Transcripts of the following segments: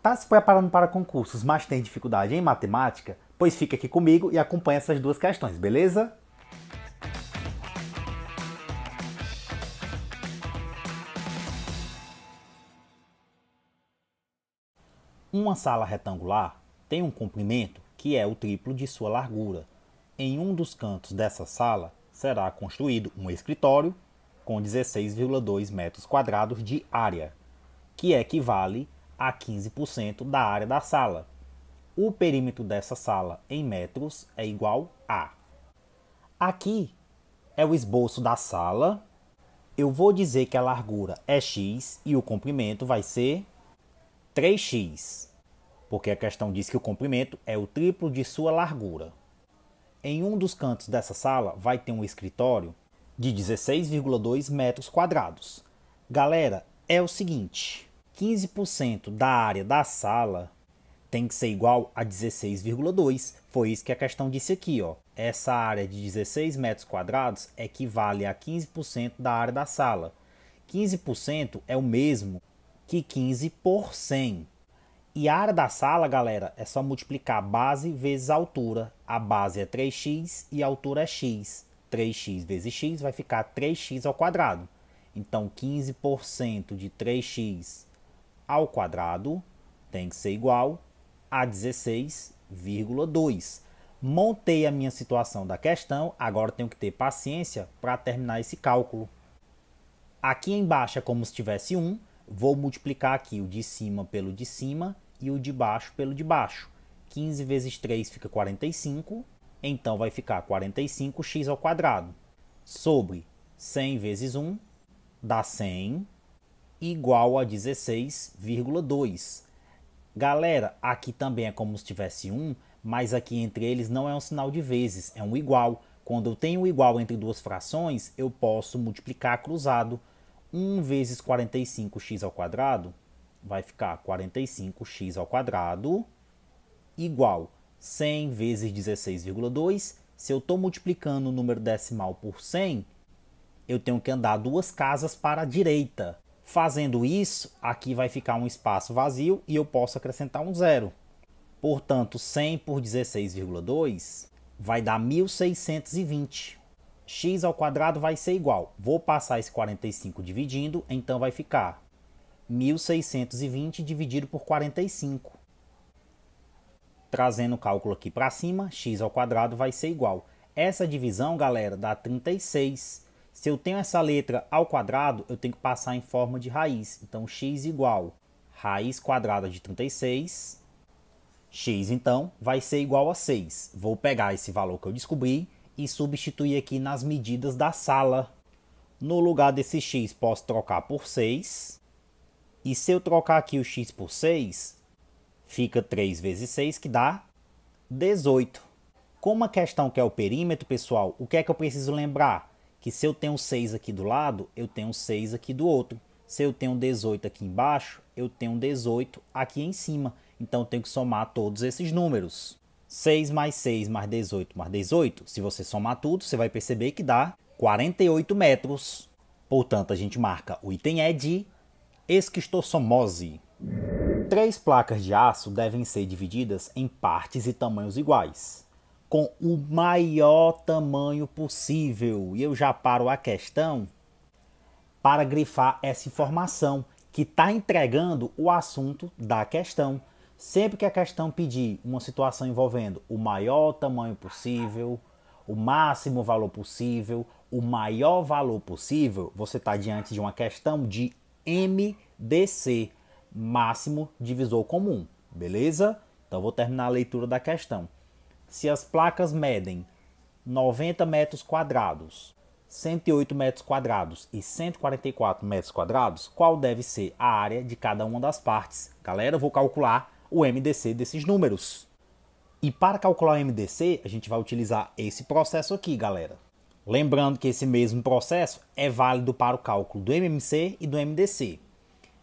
Está se preparando para concursos, mas tem dificuldade em matemática? Pois fica aqui comigo e acompanha essas duas questões, beleza? Uma sala retangular tem um comprimento que é o triplo de sua largura. Em um dos cantos dessa sala será construído um escritório com 16,2 metros quadrados de área, que equivale a 15% da área da sala. O perímetro dessa sala em metros é igual a. Aqui é o esboço da sala. Eu vou dizer que a largura é x e o comprimento vai ser 3x, porque a questão diz que o comprimento é o triplo de sua largura. Em um dos cantos dessa sala vai ter um escritório de 16,2 metros quadrados. Galera, é o seguinte. 15% da área da sala tem que ser igual a 16,2. Foi isso que a questão disse aqui, ó. Essa área de 16 metros quadrados equivale a 15% da área da sala. 15% é o mesmo que 15 por 100. E a área da sala, galera, é só multiplicar a base vezes a altura. A base é 3x e a altura é x. 3x vezes x vai ficar 3x ao quadrado. Então, 15% de 3x ao quadrado tem que ser igual a 16,2. Montei a minha situação da questão, agora tenho que ter paciência para terminar esse cálculo. Aqui embaixo é como se tivesse 1, vou multiplicar aqui o de cima pelo de cima e o de baixo pelo de baixo. 15 vezes 3 fica 45, então vai ficar 45x ao quadrado. Sobre 100 vezes 1 dá 100 igual a 16,2. Galera, aqui também é como se tivesse um, mas aqui entre eles não é um sinal de vezes, é um igual. Quando eu tenho um igual entre duas frações, eu posso multiplicar cruzado. 1 vezes 45x ao quadrado vai ficar 45x ao quadrado igual 100 vezes 16,2. Se eu estou multiplicando o número decimal por 100, eu tenho que andar duas casas para a direita. Fazendo isso, aqui vai ficar um espaço vazio e eu posso acrescentar um zero. Portanto, 100 por 16,2 vai dar 1620. x ao quadrado vai ser igual. Vou passar esse 45 dividindo, então vai ficar 1620 dividido por 45. Trazendo o cálculo aqui para cima, x ao quadrado vai ser igual. Essa divisão, galera, dá 36. Se eu tenho essa letra ao quadrado, eu tenho que passar em forma de raiz. Então, x igual raiz quadrada de 36. x, então, vai ser igual a 6. Vou pegar esse valor que eu descobri e substituir aqui nas medidas da sala. No lugar desse x, posso trocar por 6. E se eu trocar aqui o x por 6, fica 3 vezes 6, que dá 18. Como a questão quer é o perímetro, pessoal, o que é que eu preciso lembrar? que se eu tenho 6 aqui do lado, eu tenho 6 aqui do outro. Se eu tenho 18 aqui embaixo, eu tenho 18 aqui em cima. Então eu tenho que somar todos esses números. 6 mais 6 mais 18 mais 18, se você somar tudo, você vai perceber que dá 48 metros. Portanto, a gente marca o item é de esquistossomose. Três placas de aço devem ser divididas em partes e tamanhos iguais com o maior tamanho possível. E eu já paro a questão para grifar essa informação que está entregando o assunto da questão. Sempre que a questão pedir uma situação envolvendo o maior tamanho possível, o máximo valor possível, o maior valor possível, você está diante de uma questão de MDC, máximo divisor comum, beleza? Então vou terminar a leitura da questão. Se as placas medem 90 metros quadrados, 108 metros quadrados e 144 metros quadrados, qual deve ser a área de cada uma das partes? Galera, eu vou calcular o MDC desses números. E para calcular o MDC, a gente vai utilizar esse processo aqui, galera. Lembrando que esse mesmo processo é válido para o cálculo do MMC e do MDC.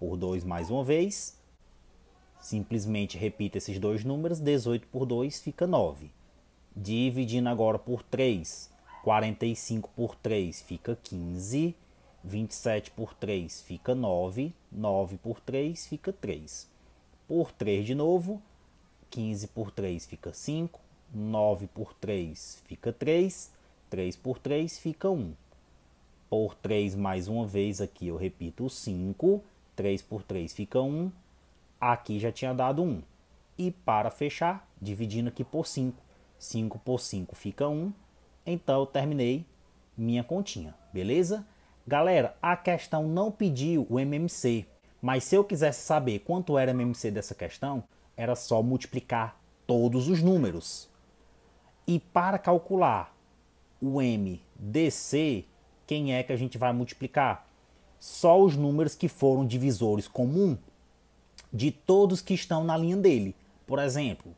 por 2 mais uma vez. Simplesmente repita esses dois números, 18 por 2 fica 9. Dividindo agora por 3, 45 por 3 fica 15, 27 por 3 fica 9, 9 por 3 fica 3. Por 3 de novo, 15 por 3 fica 5, 9 por 3 fica 3, 3 por 3 fica 1. Por 3 mais uma vez aqui eu repito o 5, 3 por 3 fica 1. Aqui já tinha dado 1. E para fechar, dividindo aqui por 5. 5 por 5 fica 1. Então eu terminei minha continha, beleza? Galera, a questão não pediu o MMC, mas se eu quisesse saber quanto era o MMC dessa questão, era só multiplicar todos os números. E para calcular o MDC, quem é que a gente vai multiplicar? só os números que foram divisores comum de todos que estão na linha dele. Por exemplo,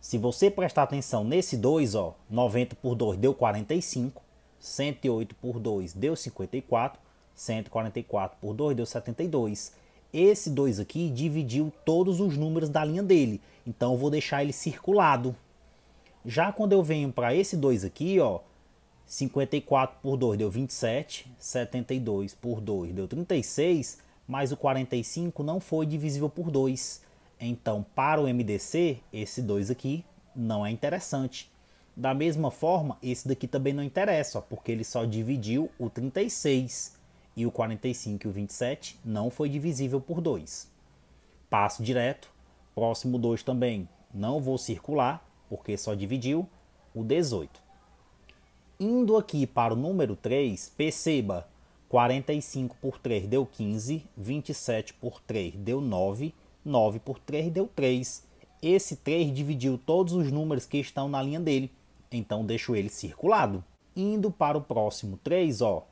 se você prestar atenção nesse 2, ó, 90 por 2 deu 45, 108 por 2 deu 54, 144 por 2 deu 72. Esse 2 aqui dividiu todos os números da linha dele, então eu vou deixar ele circulado. Já quando eu venho para esse 2 aqui, ó, 54 por 2 deu 27, 72 por 2 deu 36, mas o 45 não foi divisível por 2. Então, para o MDC, esse 2 aqui não é interessante. Da mesma forma, esse daqui também não interessa, ó, porque ele só dividiu o 36 e o 45 e o 27 não foi divisível por 2. Passo direto, próximo 2 também não vou circular, porque só dividiu o 18. Indo aqui para o número 3, perceba, 45 por 3 deu 15, 27 por 3 deu 9, 9 por 3 deu 3. Esse 3 dividiu todos os números que estão na linha dele, então deixo ele circulado. Indo para o próximo 3, ó,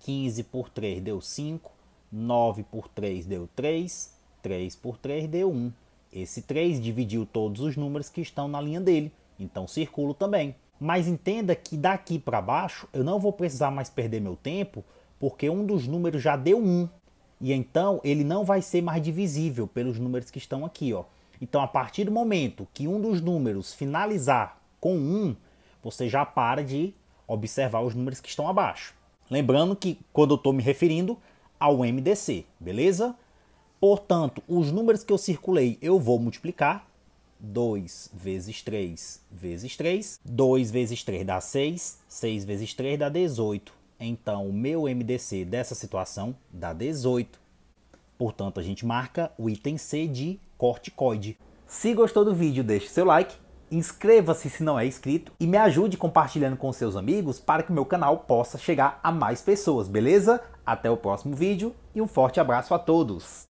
15 por 3 deu 5, 9 por 3 deu 3, 3 por 3 deu 1. Esse 3 dividiu todos os números que estão na linha dele, então circulo também. Mas entenda que daqui para baixo eu não vou precisar mais perder meu tempo, porque um dos números já deu 1. Um, e então ele não vai ser mais divisível pelos números que estão aqui. Ó. Então, a partir do momento que um dos números finalizar com 1, um, você já para de observar os números que estão abaixo. Lembrando que quando eu estou me referindo ao MDC, beleza? Portanto, os números que eu circulei eu vou multiplicar 2 vezes 3 vezes 3. 2 vezes 3 dá 6. 6 vezes 3 dá 18. Então, o meu MDC dessa situação dá 18. Portanto, a gente marca o item C de corticoide. Se gostou do vídeo, deixe seu like, inscreva-se se não é inscrito e me ajude compartilhando com seus amigos para que o meu canal possa chegar a mais pessoas, beleza? Até o próximo vídeo e um forte abraço a todos!